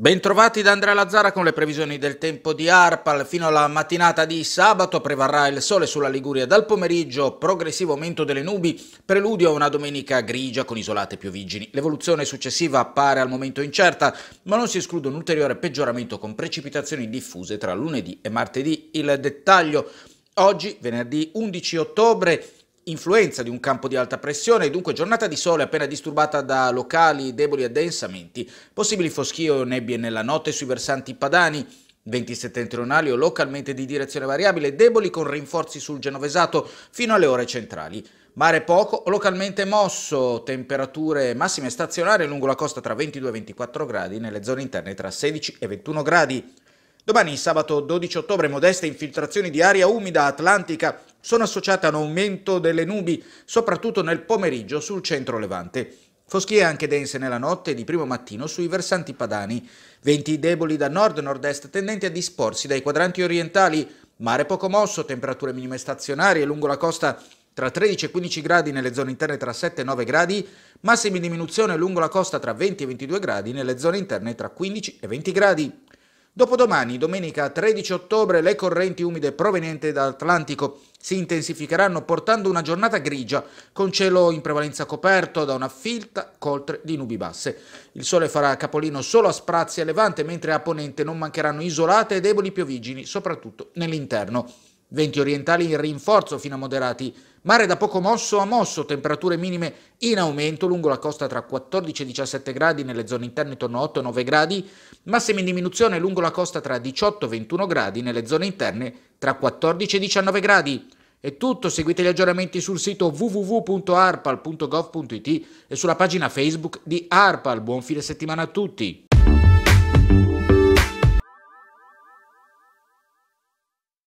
Bentrovati da Andrea Lazzara con le previsioni del tempo di Arpal. Fino alla mattinata di sabato prevarrà il sole sulla Liguria dal pomeriggio, progressivo aumento delle nubi, preludio a una domenica grigia con isolate piovigini. L'evoluzione successiva appare al momento incerta, ma non si esclude un ulteriore peggioramento con precipitazioni diffuse tra lunedì e martedì. Il dettaglio oggi, venerdì 11 ottobre, influenza di un campo di alta pressione e dunque giornata di sole appena disturbata da locali deboli addensamenti, possibili foschie o nebbie nella notte sui versanti padani, venti settentrionali o localmente di direzione variabile, deboli con rinforzi sul genovesato fino alle ore centrali. Mare poco, o localmente mosso, temperature massime stazionarie lungo la costa tra 22 e 24 gradi, nelle zone interne tra 16 e 21 gradi. Domani, sabato 12 ottobre, modeste infiltrazioni di aria umida atlantica sono associate a un aumento delle nubi, soprattutto nel pomeriggio sul centro levante. Foschie anche dense nella notte di primo mattino sui versanti padani. Venti deboli da nord-nord-est tendenti a disporsi dai quadranti orientali. Mare poco mosso, temperature minime stazionarie lungo la costa tra 13 e 15 gradi nelle zone interne tra 7 e 9 gradi, massimi diminuzione lungo la costa tra 20 e 22 gradi nelle zone interne tra 15 e 20 gradi. Dopodomani, domenica 13 ottobre, le correnti umide provenienti dall'Atlantico si intensificheranno portando una giornata grigia con cielo in prevalenza coperto da una filta coltre di nubi basse. Il sole farà capolino solo a sprazzi e levante mentre a ponente non mancheranno isolate e deboli piovigini soprattutto nell'interno. Venti orientali in rinforzo fino a moderati Mare da poco mosso a mosso, temperature minime in aumento lungo la costa tra 14 e 17 gradi, nelle zone interne intorno a 8 9 gradi, massime in diminuzione lungo la costa tra 18 e 21 gradi, nelle zone interne tra 14 e 19 gradi. È tutto, seguite gli aggiornamenti sul sito www.arpal.gov.it e sulla pagina Facebook di Arpal. Buon fine settimana a tutti!